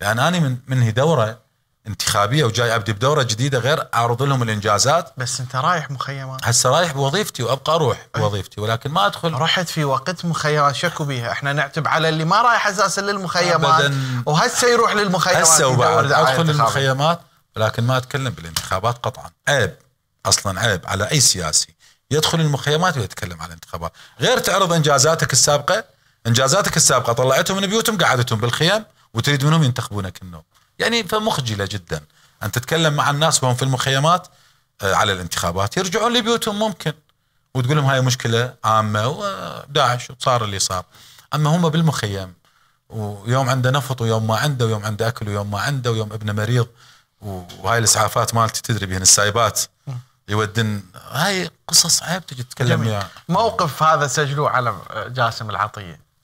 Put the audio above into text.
لان انا من منهي دوره انتخابيه وجاي ابدي بدوره جديده غير اعرض لهم الانجازات بس انت رايح مخيمات هسه رايح بوظيفتي وابقى اروح بوظيفتي ولكن ما ادخل رحت في وقت مخيمات شكو بيها احنا نعتب على اللي ما رايح اساسا للمخيمات أبداً وهسه يروح للمخيمات هسه وبعد ادخل المخيمات ولكن ما اتكلم بالانتخابات قطعا عيب اصلا عيب على اي سياسي يدخل المخيمات ويتكلم على الانتخابات غير تعرض انجازاتك السابقه انجازاتك السابقه طلعتهم من بيوتهم قعدتهم بالخيم وتريد منهم ينتخبونك انه يعني فمخجلة جدا أن تتكلم مع الناس وهم في المخيمات آه، على الانتخابات يرجعون لبيوتهم ممكن وتقول لهم هاي مشكلة عامة وداعش وصار اللي صار أما هم بالمخيم ويوم عنده نفط ويوم ما عنده ويوم عنده أكل ويوم ما عنده ويوم ابنه مريض وهاي الإسعافات مالتي تدري بهن السايبات يودن هاي قصص عيب تجي تتكلم وياه موقف هذا سجلوه على جاسم العطيه